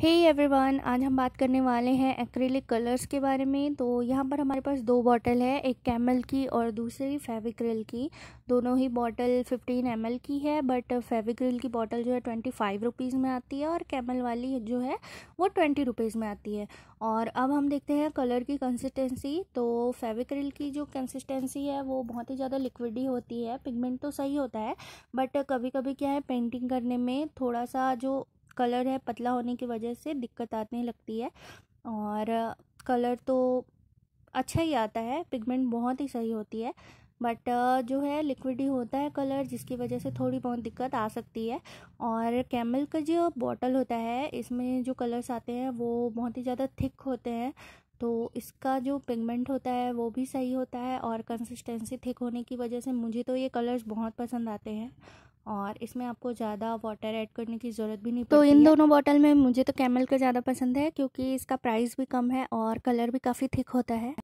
हे hey everyone आज हम बात करने वाले हैं एक्रेलिक कलर्स के बारे में तो यहाँ पर हमारे पास दो बॉटल है एक कैमल की और दूसरी फेविक्रिल की दोनों ही बॉटल 15 एम की है बट फेविक्रिल की बॉटल जो है ट्वेंटी फाइव रुपीज़ में आती है और कैमल वाली जो है वो ट्वेंटी रुपीज़ में आती है और अब हम देखते हैं कलर की कंसिस्टेंसी तो फेविक्रिल की जो कंसिस्टेंसी है वो बहुत ही ज़्यादा लिक्विडी होती है पिगमेंट तो सही होता है बट कभी कभी क्या है पेंटिंग करने में थोड़ा सा जो कलर है पतला होने की वजह से दिक्कत आने लगती है और कलर तो अच्छा ही आता है पिगमेंट बहुत ही सही होती है बट जो है लिक्विड ही होता है कलर जिसकी वजह से थोड़ी बहुत दिक्कत आ सकती है और कैमल का जो बॉटल होता है इसमें जो कलर्स आते हैं वो बहुत ही ज़्यादा थिक होते हैं तो इसका जो पिगमेंट होता है वो भी सही होता है और कंसिस्टेंसी थिक होने की वजह से मुझे तो ये कलर्स बहुत पसंद आते हैं और इसमें आपको ज़्यादा वाटर ऐड करने की ज़रूरत भी नहीं तो इन दोनों बॉटल में मुझे तो कैमल का ज़्यादा पसंद है क्योंकि इसका प्राइस भी कम है और कलर भी काफ़ी थिक होता है